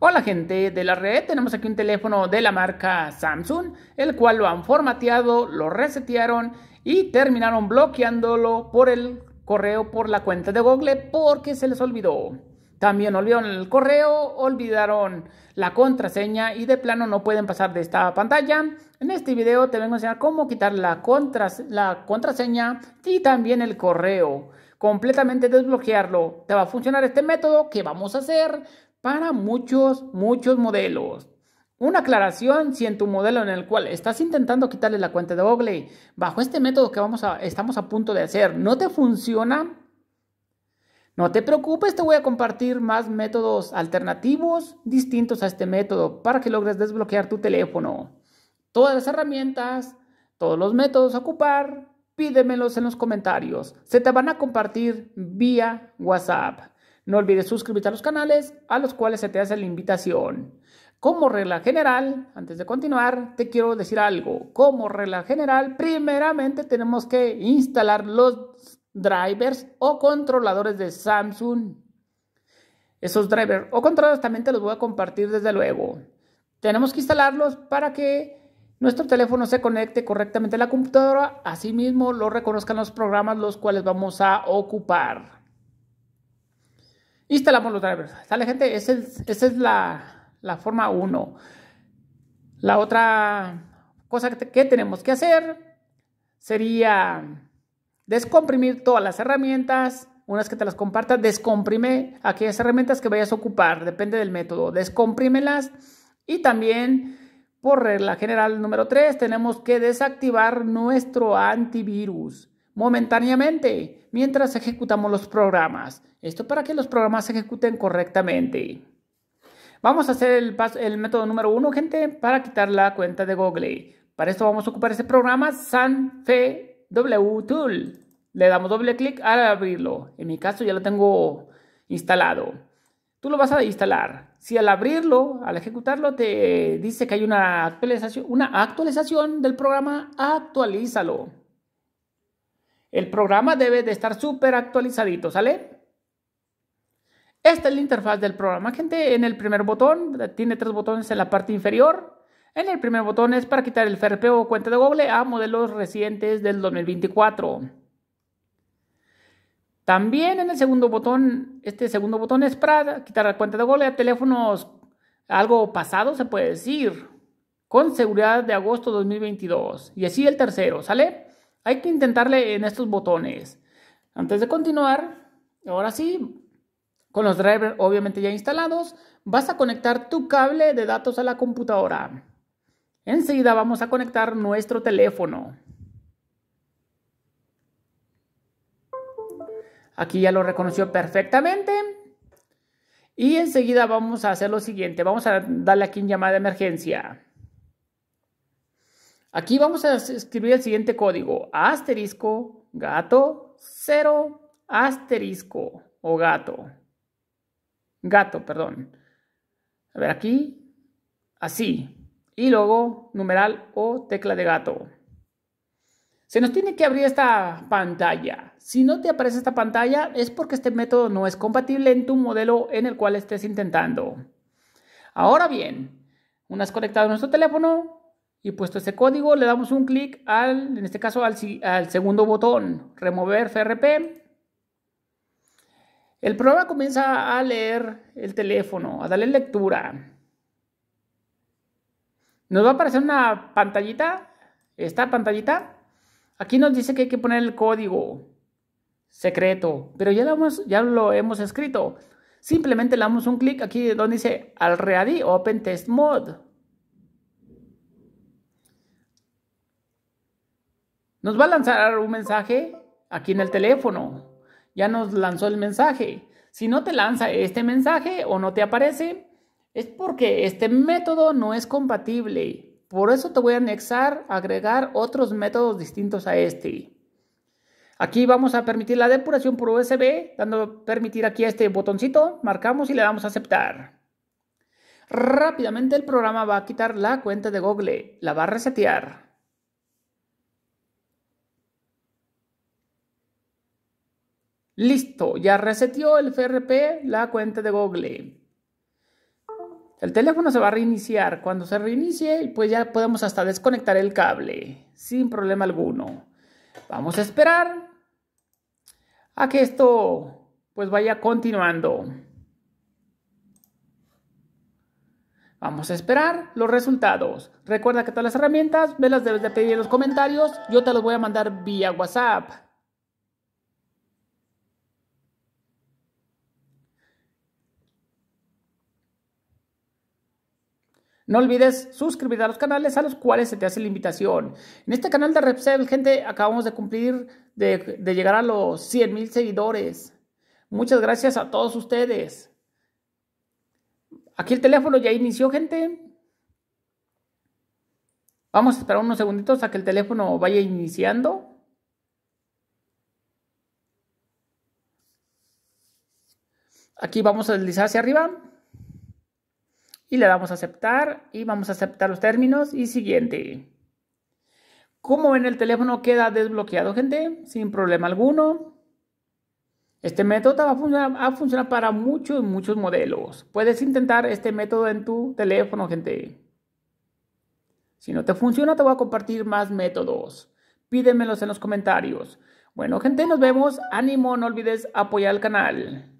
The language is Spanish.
Hola gente de la red, tenemos aquí un teléfono de la marca Samsung, el cual lo han formateado, lo resetearon y terminaron bloqueándolo por el correo, por la cuenta de Google, porque se les olvidó. También olvidaron el correo, olvidaron la contraseña y de plano no pueden pasar de esta pantalla. En este video te vengo a enseñar cómo quitar la, la contraseña y también el correo completamente desbloquearlo. Te va a funcionar este método que vamos a hacer para muchos, muchos modelos. Una aclaración si en tu modelo en el cual estás intentando quitarle la cuenta de Google bajo este método que vamos a, estamos a punto de hacer no te funciona, no te preocupes, te voy a compartir más métodos alternativos distintos a este método para que logres desbloquear tu teléfono. Todas las herramientas, todos los métodos a ocupar, pídemelos en los comentarios. Se te van a compartir vía WhatsApp. No olvides suscribirte a los canales a los cuales se te hace la invitación. Como regla general, antes de continuar, te quiero decir algo. Como regla general, primeramente tenemos que instalar los drivers o controladores de Samsung. Esos drivers o controladores también te los voy a compartir desde luego. Tenemos que instalarlos para que nuestro teléfono se conecte correctamente a la computadora, asimismo lo reconozcan los programas los cuales vamos a ocupar. Instalamos los drivers. Sale gente, esa es, la, forma 1. La otra cosa que, tenemos que hacer sería descomprimir todas las herramientas. unas que te las compartas, descomprime aquellas herramientas que vayas a ocupar, depende del método. Descomprímelas y también, por regla general número 3, tenemos que desactivar nuestro antivirus momentáneamente mientras ejecutamos los programas. Esto para que los programas se ejecuten correctamente. Vamos a hacer el, método número uno, gente, para quitar la cuenta de Google. Para esto vamos a ocupar ese programa SanfeWTool. Tool. Le damos doble clic al abrirlo. En mi caso ya lo tengo instalado. Tú lo vas a instalar. Si al abrirlo, al ejecutarlo, te dice que hay una actualización, una actualización del programa, actualízalo. El programa debe de estar súper actualizadito, ¿sale? Esta es la interfaz del programa, gente. En el primer botón, tiene tres botones en la parte inferior. En el primer botón es para quitar el FRP o cuenta de Google a modelos recientes del 2024. También en el segundo botón, este segundo botón es para quitar la cuenta de Google a teléfonos algo pasado, se puede decir, con seguridad de agosto 2022. Y así el tercero, ¿sale? Hay que intentarle en estos botones. Antes de continuar, ahora sí, con los drivers obviamente ya instalados, vas a conectar tu cable de datos a la computadora. Enseguida vamos a conectar nuestro teléfono. Aquí ya lo reconoció perfectamente. Y enseguida vamos a hacer lo siguiente. Vamos a darle aquí en llamada de emergencia. Aquí vamos a escribir el siguiente código, asterisco, gato, cero, asterisco o gato. Gato, perdón. A ver, aquí, así. Y luego, numeral o tecla de gato. Se nos tiene que abrir esta pantalla. Si no te aparece esta pantalla es porque este método no es compatible en tu modelo en el cual estés intentando. Ahora bien, una vez conectado nuestro teléfono, y puesto ese código, le damos un clic al, en este caso, al, segundo botón, remover FRP. El programa comienza a leer el teléfono, a darle lectura. Nos va a aparecer una pantallita, esta pantallita. Aquí nos dice que hay que poner el código secreto, pero ya lo hemos, ya lo hemos escrito. Simplemente le damos un clic aquí donde dice al ready open test mode. Nos va a lanzar un mensaje aquí en el teléfono. Ya nos lanzó el mensaje. Si no te lanza este mensaje o no te aparece, es porque este método no es compatible. Por eso te voy a anexar, agregar otros métodos distintos a este. Aquí vamos a permitir la depuración por USB, dando permitir aquí este botoncito, marcamos y le damos a aceptar. Rápidamente el programa va a quitar la cuenta de Google, la va a resetear. Listo, ya reseteó el FRP la cuenta de Google. El teléfono se va a reiniciar. Cuando se reinicie, pues ya podemos hasta desconectar el cable sin problema alguno. Vamos a esperar a que esto pues vaya continuando. Vamos a esperar los resultados. Recuerda que todas las herramientas me las debes de pedir en los comentarios. Yo te los voy a mandar vía WhatsApp. No olvides suscribirte a los canales a los cuales se te hace la invitación. En este canal de Repsel, gente, acabamos de cumplir, de, llegar a los 100 mil seguidores. Muchas gracias a todos ustedes. Aquí el teléfono ya inició, gente. Vamos a esperar unos segunditos a que el teléfono vaya iniciando. Aquí vamos a deslizar hacia arriba y le damos a aceptar y vamos a aceptar los términos y siguiente. Como ven, el teléfono queda desbloqueado, gente, sin problema alguno. Este método va a funcionar, va a funcionar para muchos, muchos modelos. Puedes intentar este método en tu teléfono, gente. Si no te funciona, te voy a compartir más métodos. Pídemelos en los comentarios. Bueno, gente, nos vemos. Ánimo, no olvides apoyar al canal.